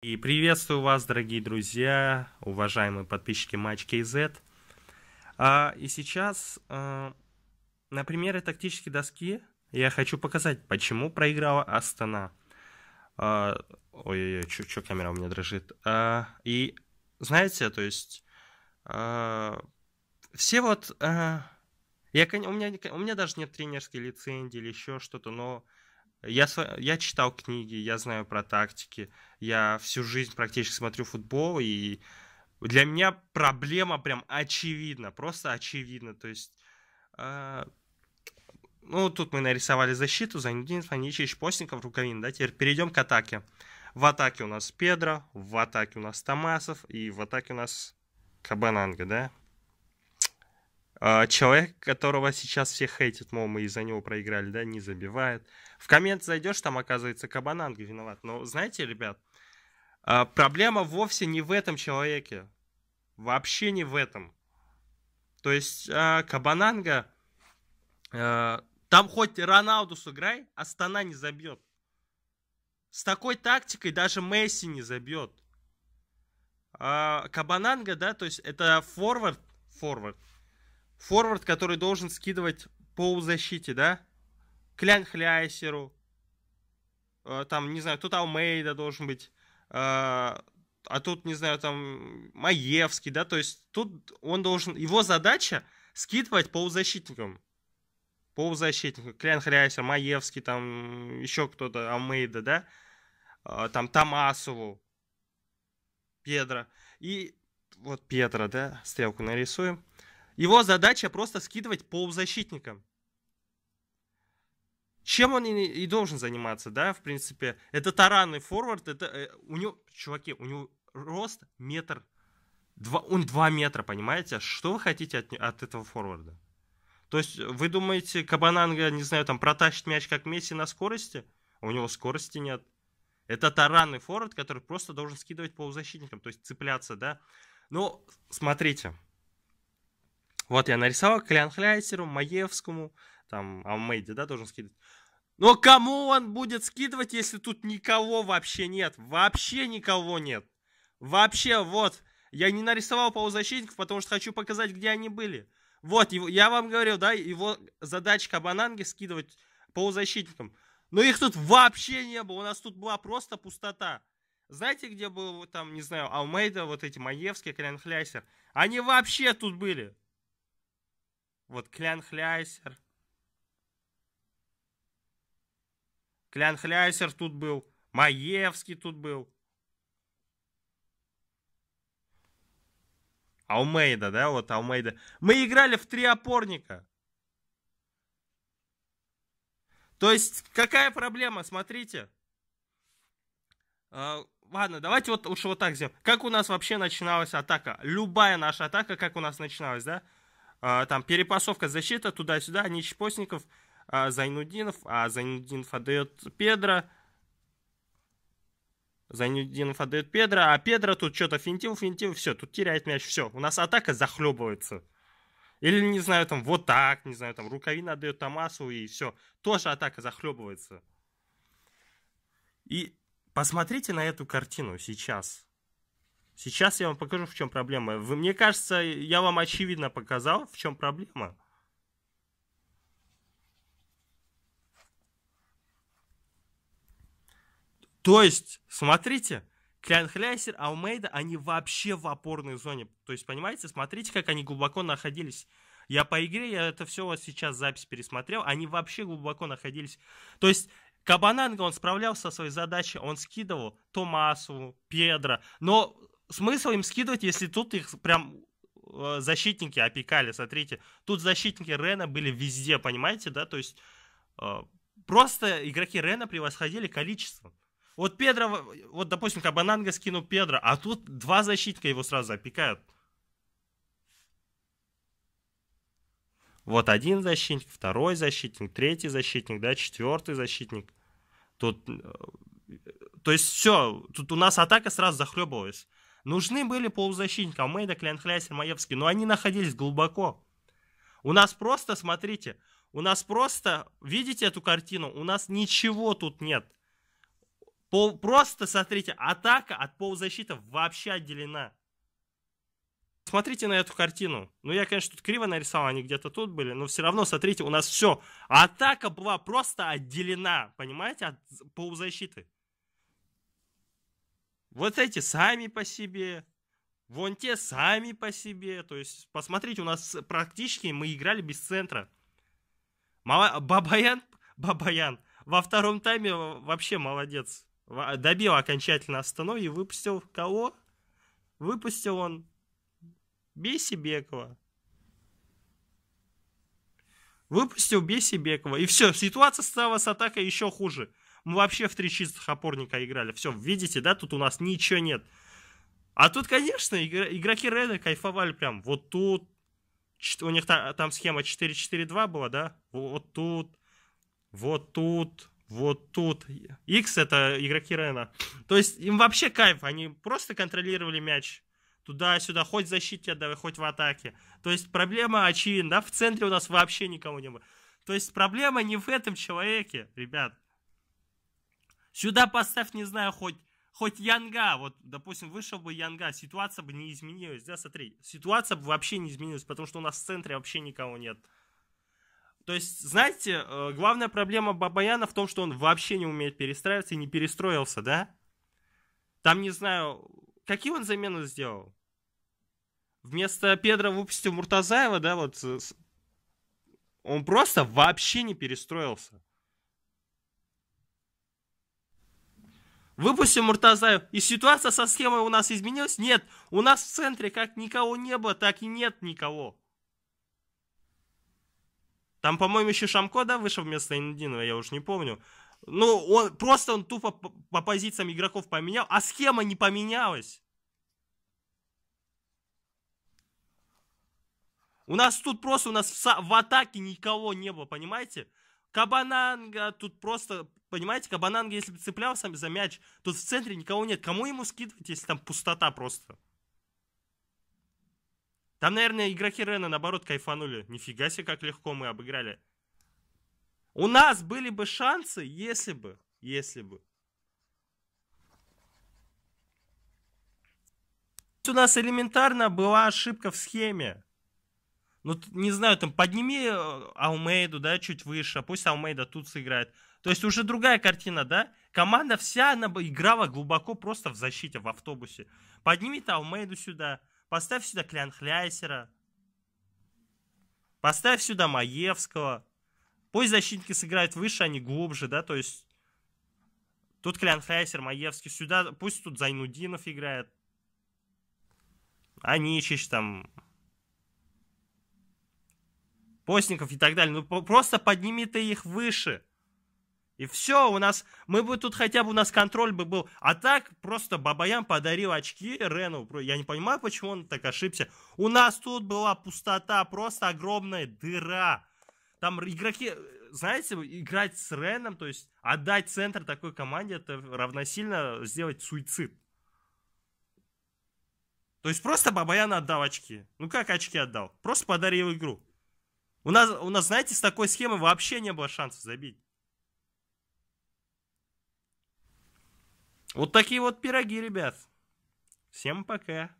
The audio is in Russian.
И приветствую вас, дорогие друзья, уважаемые подписчики Матч KZ. А, и сейчас а, на примере тактической доски я хочу показать, почему проиграла Астана. А, Ой-ой-ой, чё, камера у меня дрожит. А, и знаете, то есть а, все вот... А, я, у, меня, у меня даже нет тренерской лицензии или еще что-то, но я, я читал книги, я знаю про тактики, я всю жизнь практически смотрю футбол, и для меня проблема прям очевидна, просто очевидна. То есть, э, ну, тут мы нарисовали защиту, Занидин, Фаничич, Постников, Рукавин, да, теперь перейдем к атаке. В атаке у нас Педро, в атаке у нас Томасов, и в атаке у нас Кабананга, да? А, человек, которого сейчас все хейтят, мол, мы из-за него проиграли, да, не забивает. В коммент зайдешь, там оказывается Кабананга виноват. Но знаете, ребят, а, проблема вовсе не в этом человеке. Вообще не в этом. То есть а, Кабананга, там хоть Роналду сыграй, Астана не забьет. С такой тактикой даже Месси не забьет. Кабананга, да, то есть это форвард, форвард, форвард, который должен скидывать по полузащите, да? Клян Хляйсеру, э, там, не знаю, тут Алмейда должен быть, э, а тут, не знаю, там, Маевский, да, то есть тут он должен, его задача скидывать полузащитникам, полузащитникам, Клян Хляйсер, Маевский, там, еще кто-то, Алмейда, да, э, там, Тамасову, Педро, и вот Петра, да, стрелку нарисуем, его задача просто скидывать полузащитникам. Чем он и, и должен заниматься, да, в принципе. Это таранный форвард, это э, у него, чуваки, у него рост метр, два, он два метра, понимаете? Что вы хотите от, от этого форварда? То есть э, вы думаете, Кабананга, не знаю, там протащит мяч как Месси на скорости? А у него скорости нет. Это таранный форвард, который просто должен скидывать полузащитникам, то есть цепляться, да? Но смотрите, вот я нарисовал Клянхляйсеру, Маевскому, там, Аммейде, да, должен скидывать. Но кому он будет скидывать, если тут никого вообще нет? Вообще никого нет. Вообще, вот. Я не нарисовал полузащитников, потому что хочу показать, где они были. Вот, его, я вам говорил, да, его задачка бананги скидывать полузащитникам. Но их тут вообще не было. У нас тут была просто пустота. Знаете, где был там, не знаю, Алмейда, вот эти Маевский, Клянхляйсер? Они вообще тут были. Вот Клянхляйсер. Клянхляйсер тут был. Маевский тут был. Алмейда, да, вот Алмейда. Мы играли в три опорника. То есть, какая проблема, смотрите. А, ладно, давайте вот уж вот так сделаем. Как у нас вообще начиналась атака? Любая наша атака, как у нас начиналась, да? А, там перепасовка, защита туда-сюда, они чпосников, Зайнудинов, а Зайнудинов а отдает Педро. Зайнудинов отдает Педро, а Педро тут что-то финтил, финтил, все, тут теряет мяч, все. У нас атака захлебывается. Или, не знаю, там вот так, не знаю, там рукавина отдает Томасу и все. Тоже атака захлебывается. И посмотрите на эту картину сейчас. Сейчас я вам покажу, в чем проблема. Вы, мне кажется, я вам очевидно показал, в чем проблема. То есть, смотрите, Кляйнхляйсер, Алмейда, они вообще в опорной зоне. То есть, понимаете, смотрите, как они глубоко находились. Я по игре, я это все вот сейчас запись пересмотрел, они вообще глубоко находились. То есть, Кабананга, он справлялся со своей задачей, он скидывал Томасу, Педро, но смысл им скидывать, если тут их прям э, защитники опекали, смотрите. Тут защитники Рена были везде, понимаете, да? То есть э, просто игроки Рена превосходили количеством. Вот Педро, вот, допустим, Кабананга скинул Педро, а тут два защитника его сразу опекают. Вот один защитник, второй защитник, третий защитник, да, четвертый защитник. Тут, э, то есть все, тут у нас атака сразу захлебывалась. Нужны были полузащитники Алмейда, Клянхляйсер, Маевский, но они находились глубоко. У нас просто, смотрите, у нас просто, видите эту картину, у нас ничего тут нет. Пол, просто, смотрите, атака от полузащиты вообще отделена. Смотрите на эту картину. Ну, я, конечно, тут криво нарисовал, они где-то тут были, но все равно, смотрите, у нас все. Атака была просто отделена, понимаете, от полузащиты. Вот эти сами по себе, вон те сами по себе. То есть, посмотрите, у нас практически мы играли без центра. Мала... Бабаян, Бабаян во втором тайме вообще молодец. Добил окончательно остановки и выпустил кого? Выпустил он Бесибекова. Выпустил Бесибекова. И все, ситуация стала с атакой еще хуже. Мы вообще в три чистых опорника играли. Все, видите, да, тут у нас ничего нет. А тут, конечно, игроки Реда кайфовали прям. Вот тут, у них там, там схема 4-4-2 была, да? Вот тут, вот тут, вот тут. X это игроки Рена. То есть им вообще кайф, они просто контролировали мяч. Туда-сюда, хоть в защите отдавай, хоть в атаке. То есть проблема очевидна, да? В центре у нас вообще никого не было. То есть проблема не в этом человеке, ребят. Сюда поставь, не знаю, хоть хоть Янга, вот, допустим, вышел бы Янга, ситуация бы не изменилась, да, смотри, ситуация бы вообще не изменилась, потому что у нас в центре вообще никого нет. То есть, знаете, э, главная проблема Бабаяна в том, что он вообще не умеет перестраиваться и не перестроился, да? Там, не знаю, какие он замены сделал? Вместо Педра выпустил Муртазаева, да, вот, он просто вообще не перестроился. Выпустим Муртазаев. И ситуация со схемой у нас изменилась? Нет. У нас в центре как никого не было, так и нет никого. Там, по-моему, еще Шамко, да, вышел вместо Индинова, я уж не помню. Ну, он, просто он тупо по, по позициям игроков поменял, а схема не поменялась. У нас тут просто, у нас в, в атаке никого не было, понимаете? Кабананга, тут просто, понимаете, Кабананга, если бы цеплялся за мяч, тут в центре никого нет. Кому ему скидывать, если там пустота просто? Там, наверное, игроки Рена, наоборот, кайфанули. Нифига себе, как легко мы обыграли. У нас были бы шансы, если бы, если бы. У нас элементарно была ошибка в схеме ну, не знаю, там, подними э, Алмейду, да, чуть выше, а пусть Алмейда тут сыграет. То есть уже другая картина, да? Команда вся, она играла глубоко просто в защите, в автобусе. Подними Алмейду сюда, поставь сюда Клянхляйсера, поставь сюда Маевского. Пусть защитники сыграют выше, а не глубже, да, то есть... Тут Клянхляйсер, Маевский, сюда, пусть тут Зайнудинов играет. Аничич там, постников и так далее. Ну, просто подними ты их выше. И все, у нас, мы бы тут хотя бы, у нас контроль бы был. А так, просто Бабаян подарил очки Рену. Я не понимаю, почему он так ошибся. У нас тут была пустота, просто огромная дыра. Там игроки, знаете, играть с Реном, то есть отдать центр такой команде, это равносильно сделать суицид. То есть просто Бабаян отдал очки. Ну как очки отдал? Просто подарил игру. У нас, у нас, знаете, с такой схемой вообще не было шансов забить. Вот такие вот пироги, ребят. Всем пока.